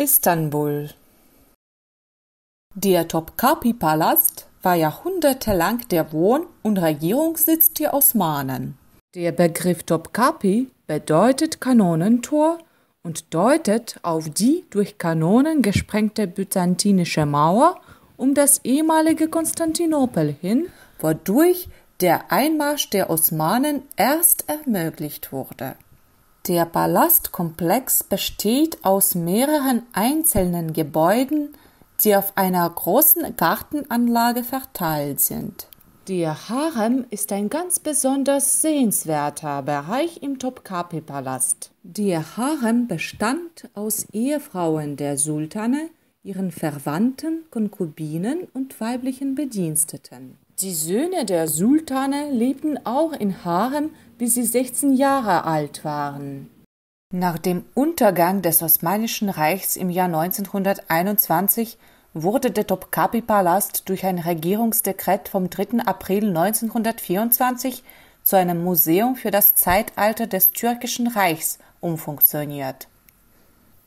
Istanbul Der Topkapi-Palast war jahrhundertelang der Wohn- und Regierungssitz der Osmanen. Der Begriff Topkapi bedeutet Kanonentor und deutet auf die durch Kanonen gesprengte byzantinische Mauer um das ehemalige Konstantinopel hin, wodurch der Einmarsch der Osmanen erst ermöglicht wurde der Palastkomplex besteht aus mehreren einzelnen Gebäuden, die auf einer großen Gartenanlage verteilt sind. Der Harem ist ein ganz besonders sehenswerter Bereich im Topkapi-Palast. Der Harem bestand aus Ehefrauen der Sultane, ihren Verwandten, Konkubinen und weiblichen Bediensteten. Die Söhne der Sultane lebten auch in Harem bis sie 16 Jahre alt waren. Nach dem Untergang des Osmanischen Reichs im Jahr 1921 wurde der Topkapi-Palast durch ein Regierungsdekret vom 3. April 1924 zu einem Museum für das Zeitalter des türkischen Reichs umfunktioniert.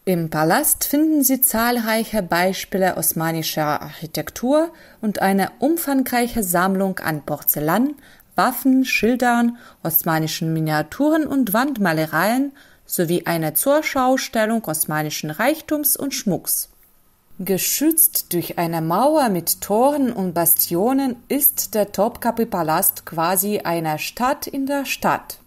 Im Palast finden Sie zahlreiche Beispiele osmanischer Architektur und eine umfangreiche Sammlung an Porzellan, Waffen, Schildern, osmanischen Miniaturen und Wandmalereien sowie eine Zurschaustellung osmanischen Reichtums und Schmucks. Geschützt durch eine Mauer mit Toren und Bastionen ist der Topkapi-Palast quasi eine Stadt in der Stadt.